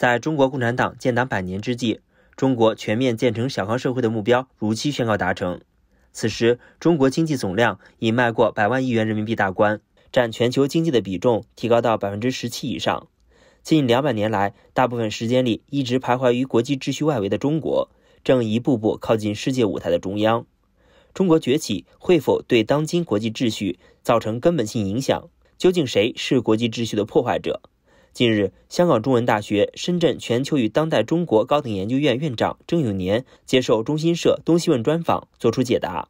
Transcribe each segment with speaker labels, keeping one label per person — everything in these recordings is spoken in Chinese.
Speaker 1: 在中国共产党建党百年之际，中国全面建成小康社会的目标如期宣告达成。此时，中国经济总量已迈过百万亿元人民币大关，占全球经济的比重提高到百分之十七以上。近两百年来，大部分时间里一直徘徊于国际秩序外围的中国，正一步步靠近世界舞台的中央。中国崛起会否对当今国际秩序造成根本性影响？究竟谁是国际秩序的破坏者？近日，香港中文大学深圳全球与当代中国高等研究院院长郑永年接受中新社东西问专访，作出解答。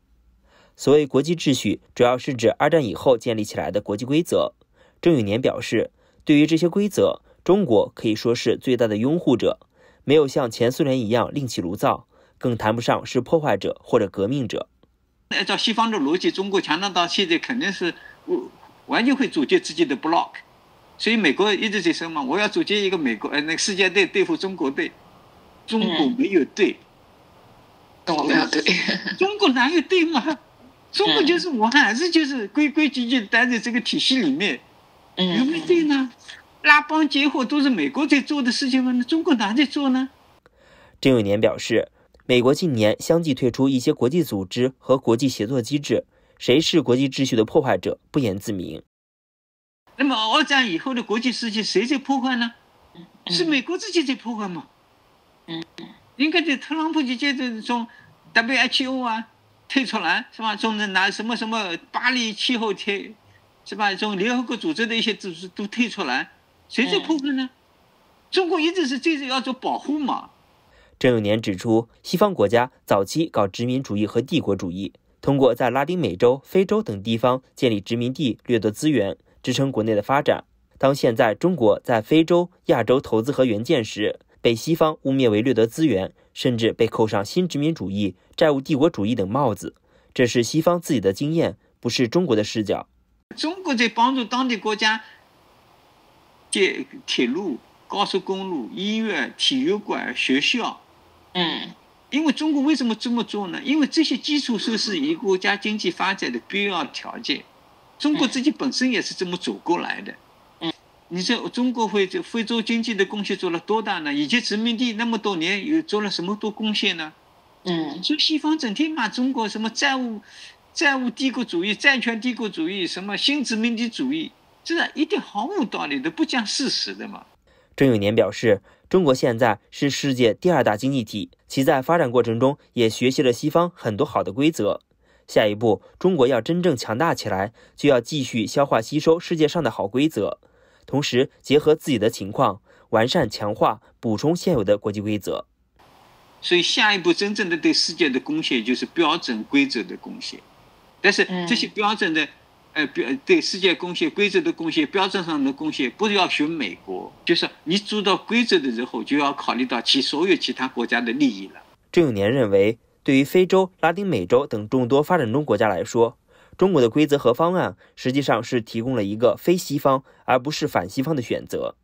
Speaker 1: 所谓国际秩序，主要是指二战以后建立起来的国际规则。郑永年表示，对于这些规则，中国可以说是最大的拥护者，没有像前苏联一样另起炉灶，更谈不上是破坏者或者革命者。
Speaker 2: 按照西方的逻辑，中国强大到现在肯定是完全会组建自己的 block。所以美国一直在说嘛，我要组建一个美国，呃那个世界队对付中国队，中国没有队，没有队，中国哪有队嘛？中国就是我还是就是规规矩矩待在这个体系里面，有没有队呢？拉帮结伙都是美国在做的事情嘛，那中国哪在做呢？
Speaker 1: 郑永年表示，美国近年相继退出一些国际组织和国际协作机制，谁是国际秩序的破坏者，不言自明。
Speaker 2: 那么二战以后的国际世界谁在破坏呢？是美国自己在破坏吗？嗯，应该在特朗普的阶段中，WHO 啊退出来是吧？从拿什么什么巴黎气候贴是吧？从联合国组织的一些组织都退出来，谁在破坏呢？中国一直是坚持要做保护嘛。
Speaker 1: 郑永年指出，西方国家早期搞殖民主义和帝国主义，通过在拉丁美洲、非洲等地方建立殖民地，掠夺资源。支撑国内的发展。当现在中国在非洲、亚洲投资和援建时，被西方污蔑为掠夺资源，甚至被扣上新殖民主义、债务帝国主义等帽子。这是西方自己的经
Speaker 2: 验，不是中国的视角。中国在帮助当地国家建铁路、高速公路、医院、体育馆、学校。嗯，因为中国为什么这么做呢？因为这些基础设施以国家经济发展的必要条件。中国自己本身也是这么走过来的，嗯，你说中国会非洲经济的贡献做了多大呢？以及殖民地那么多年有做了什么多贡献呢？嗯，所以西方整天骂中国什么债务、债务帝国主义、债权帝国主义、什么新殖民地主义，这一定毫无道理，的，不讲事实的嘛。
Speaker 1: 郑永年表示，中国现在是世界第二大经济体，其在发展过程中也学习了西方很多好的规则。下一步，中国要真正强大起来，就要继续消化吸收世界上的好规则，同时结合自己的情况，完善、强化、补充现有的国际规则。
Speaker 2: 所以下一步真正的对世界的贡献就是标准规则的贡献。但是这些标准的，呃，标对世界贡献规则的贡献、标准上的贡献，不要学美国，就是你做到规则的时候，就要考虑到其所有其他国家的利益了。
Speaker 1: 郑永年认为。对于非洲、拉丁美洲等众多发展中国家来说，中国的规则和方案实际上是提供了一个非西方，而不是反西方的选择。